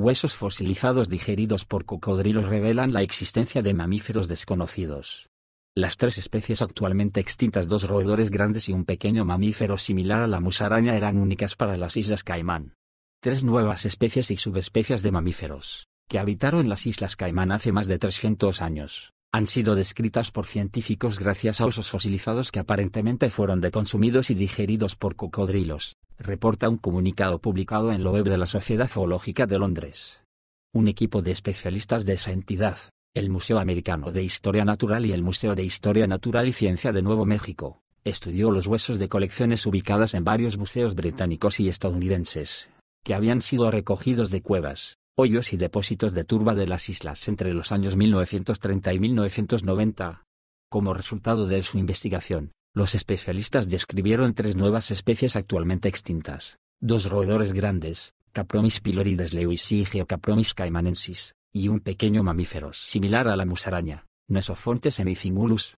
Huesos fosilizados digeridos por cocodrilos revelan la existencia de mamíferos desconocidos. Las tres especies actualmente extintas, dos roedores grandes y un pequeño mamífero similar a la musaraña, eran únicas para las Islas Caimán. Tres nuevas especies y subespecies de mamíferos, que habitaron las Islas Caimán hace más de 300 años, han sido descritas por científicos gracias a huesos fosilizados que aparentemente fueron consumidos y digeridos por cocodrilos, reporta un comunicado publicado en la web de la Sociedad Zoológica de Londres. Un equipo de especialistas de esa entidad, el Museo Americano de Historia Natural y el Museo de Historia Natural y Ciencia de Nuevo México, estudió los huesos de colecciones ubicadas en varios museos británicos y estadounidenses, que habían sido recogidos de cuevas, hoyos y depósitos de turba de las islas entre los años 1930 y 1990. Como resultado de su investigación, los especialistas describieron tres nuevas especies actualmente extintas, dos roedores grandes, Capromis pylorides leuisi y Geocapromis caimanensis, y un pequeño mamífero similar a la musaraña, Nesophontes semifingulus.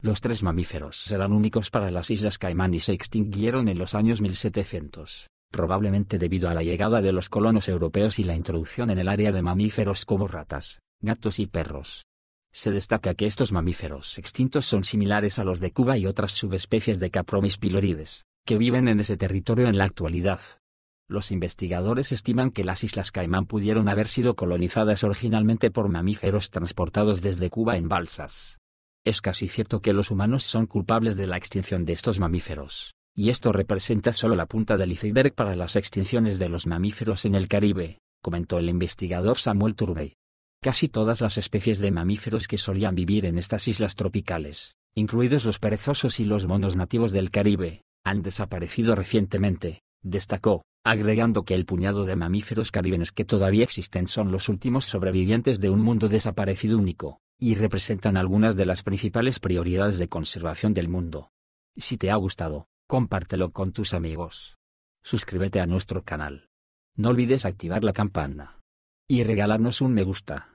Los tres mamíferos eran únicos para las Islas Caimán y se extinguieron en los años 1700, probablemente debido a la llegada de los colonos europeos y la introducción en el área de mamíferos como ratas, gatos y perros. Se destaca que estos mamíferos extintos son similares a los de Cuba y otras subespecies de Capromis pylorides, que viven en ese territorio en la actualidad. Los investigadores estiman que las Islas Caimán pudieron haber sido colonizadas originalmente por mamíferos transportados desde Cuba en balsas. Es casi cierto que los humanos son culpables de la extinción de estos mamíferos, y esto representa solo la punta del iceberg para las extinciones de los mamíferos en el Caribe, comentó el investigador Samuel Turbey casi todas las especies de mamíferos que solían vivir en estas islas tropicales, incluidos los perezosos y los monos nativos del Caribe, han desaparecido recientemente, destacó, agregando que el puñado de mamíferos caribenes que todavía existen son los últimos sobrevivientes de un mundo desaparecido único, y representan algunas de las principales prioridades de conservación del mundo. Si te ha gustado, compártelo con tus amigos. Suscríbete a nuestro canal. No olvides activar la campana. Y regalarnos un me gusta.